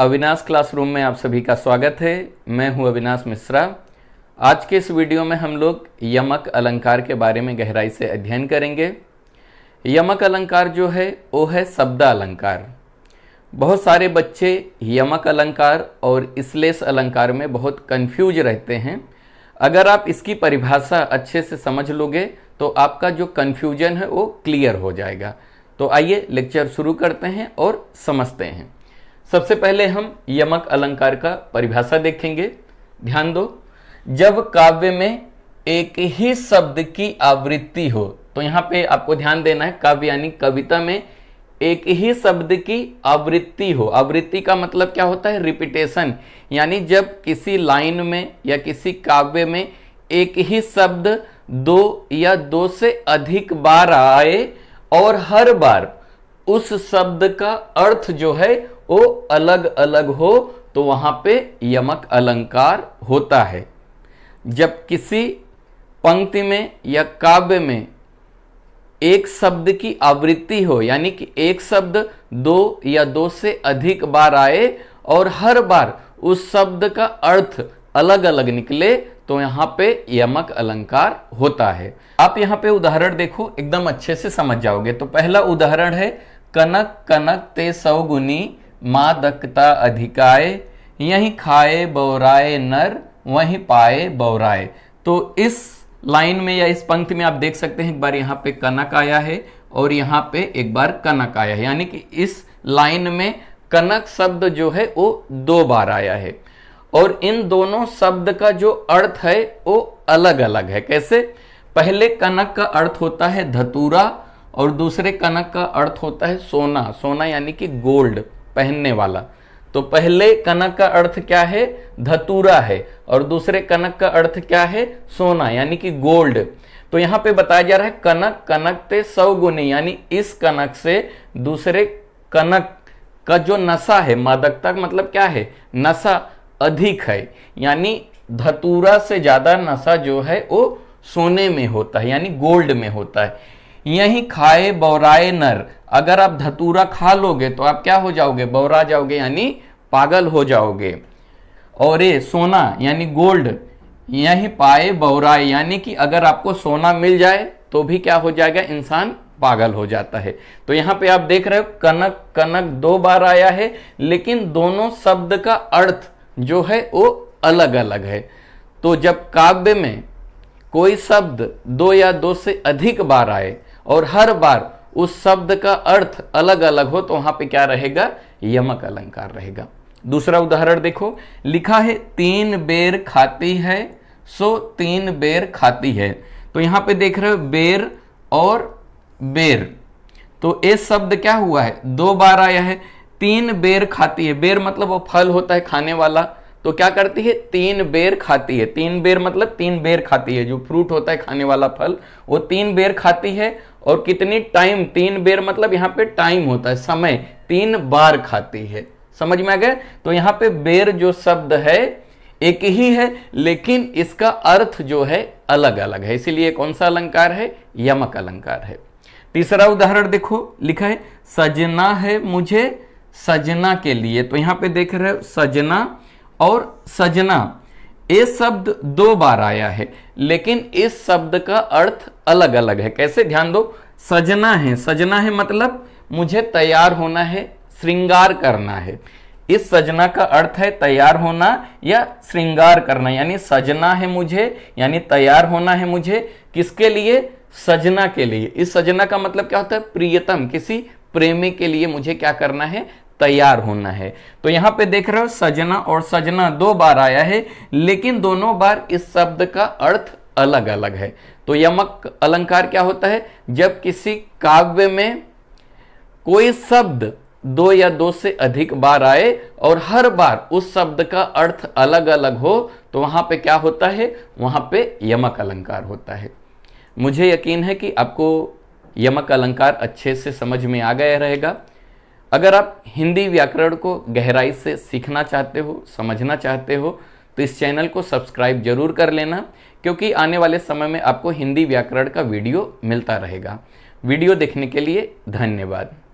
Avinash classroom में आप सभी का स्वागत है मैं हूं अविनाश मिश्रा आज के इस वीडियो में हम लोग यमक अलंकार के बारे में गहराई से अध्ययन करेंगे यमक अलंकार जो है वो है शब्द अलंकार बहुत सारे बच्चे यमक अलंकार और इसलेस अलंकार में बहुत कंफ्यूज रहते हैं अगर आप इसकी परिभाषा अच्छे से समझ लोगे तो आपका जो कन्फ्यूजन है वो क्लियर हो जाएगा तो आइए लेक्चर शुरू करते हैं और समझते हैं सबसे पहले हम यमक अलंकार का परिभाषा देखेंगे ध्यान दो जब काव्य में एक ही शब्द की आवृत्ति हो तो यहाँ पे आपको ध्यान देना है काव्य यानी कविता में एक ही शब्द की आवृत्ति हो आवृत्ति का मतलब क्या होता है रिपीटेशन यानी जब किसी लाइन में या किसी काव्य में एक ही शब्द दो या दो से अधिक बार आए और हर बार उस शब्द का अर्थ जो है वो अलग अलग हो तो वहाँ पे यमक अलंकार होता है जब किसी पंक्ति में या काव्य में एक शब्द की आवृत्ति हो यानी कि एक शब्द दो या दो से अधिक बार आए और हर बार उस शब्द का अर्थ अलग अलग निकले तो यहाँ पे यमक अलंकार होता है आप यहाँ पे उदाहरण देखो एकदम अच्छे से समझ जाओगे तो पहला उदाहरण है कनक कनक ते सौगुनी मादकता अधिकाय यहीं खाए बौराए नर वहीं पाए बौराए तो इस लाइन में या इस पंक्ति में आप देख सकते हैं एक बार यहाँ पे कनक आया है और यहाँ पे एक बार कनक आया है यानी कि इस लाइन में कनक शब्द जो है वो दो बार आया है और इन दोनों शब्द का जो अर्थ है वो अलग अलग है कैसे पहले कनक का अर्थ होता है धतूरा और दूसरे कनक का अर्थ होता है सोना सोना यानी कि गोल्ड पहनने वाला तो पहले कनक का अर्थ क्या है धतूरा है और दूसरे कनक का अर्थ क्या है सोना यानी कि गोल्ड तो यहां पे बताया जा रहा है कनक कनक ते सौ गुने यानी इस कनक से दूसरे कनक का जो नशा है मादकता मतलब क्या है नशा अधिक है यानी धतूरा से ज्यादा नशा जो है वो सोने में होता है यानी गोल्ड में होता है यही खाए बौराए नर अगर आप धतूरा खा लोगे तो आप क्या हो जाओगे बौरा जाओगे यानी पागल हो जाओगे और ये सोना यानी गोल्ड यही पाए बौराए यानी कि अगर आपको सोना मिल जाए तो भी क्या हो जाएगा इंसान पागल हो जाता है तो यहां पे आप देख रहे हो कनक कनक दो बार आया है लेकिन दोनों शब्द का अर्थ जो है वो अलग अलग है तो जब काव्य में कोई शब्द दो या दो से अधिक बार आए और हर बार उस शब्द का अर्थ अलग अलग हो तो वहां पे क्या रहेगा यमक अलंकार रहेगा दूसरा उदाहरण देखो लिखा है तीन बेर खाती है सो तीन बेर खाती है तो यहां पे देख रहे हो बेर और बेर तो ये शब्द क्या हुआ है दो बार आया है तीन बेर खाती है बेर मतलब वो फल होता है खाने वाला तो क्या करती है तीन बेर खाती है तीन बेर मतलब तीन बेर खाती है जो फ्रूट होता है खाने वाला फल वो तीन बेर खाती है और कितनी टाइम तीन बेर मतलब यहाँ पे टाइम होता है समय तीन बार खाती है समझ में आ गया तो यहाँ पे बेर जो शब्द है एक ही है लेकिन इसका अर्थ जो है अलग अलग है इसीलिए कौन सा अलंकार है यमक अलंकार है तीसरा उदाहरण देखो लिखा है सजना है मुझे सजना के लिए तो यहाँ पे देख रहे हो सजना और सजना ये शब्द दो बार आया है लेकिन इस शब्द का अर्थ अलग अलग है कैसे ध्यान दो सजना है सजना है मतलब मुझे तैयार होना है श्रृंगार करना है इस सजना का अर्थ है तैयार होना या श्रृंगार करना यानी सजना है मुझे यानी तैयार होना है मुझे किसके लिए सजना के लिए इस सजना का मतलब क्या होता है प्रियतम किसी प्रेमी के लिए मुझे क्या करना है तैयार होना है तो यहाँ पे देख रहे हो सजना और सजना दो बार आया है लेकिन दोनों बार इस शब्द का अर्थ अलग अलग है तो यमक अलंकार क्या होता है जब किसी काव्य में कोई शब्द दो या दो से अधिक बार आए और हर बार उस शब्द का अर्थ अलग अलग हो तो वहां पे क्या होता है वहां पे यमक अलंकार होता है मुझे यकीन है कि आपको यमक अलंकार अच्छे से समझ में आ गया रहेगा अगर आप हिंदी व्याकरण को गहराई से सीखना चाहते हो समझना चाहते हो तो इस चैनल को सब्सक्राइब जरूर कर लेना क्योंकि आने वाले समय में आपको हिंदी व्याकरण का वीडियो मिलता रहेगा वीडियो देखने के लिए धन्यवाद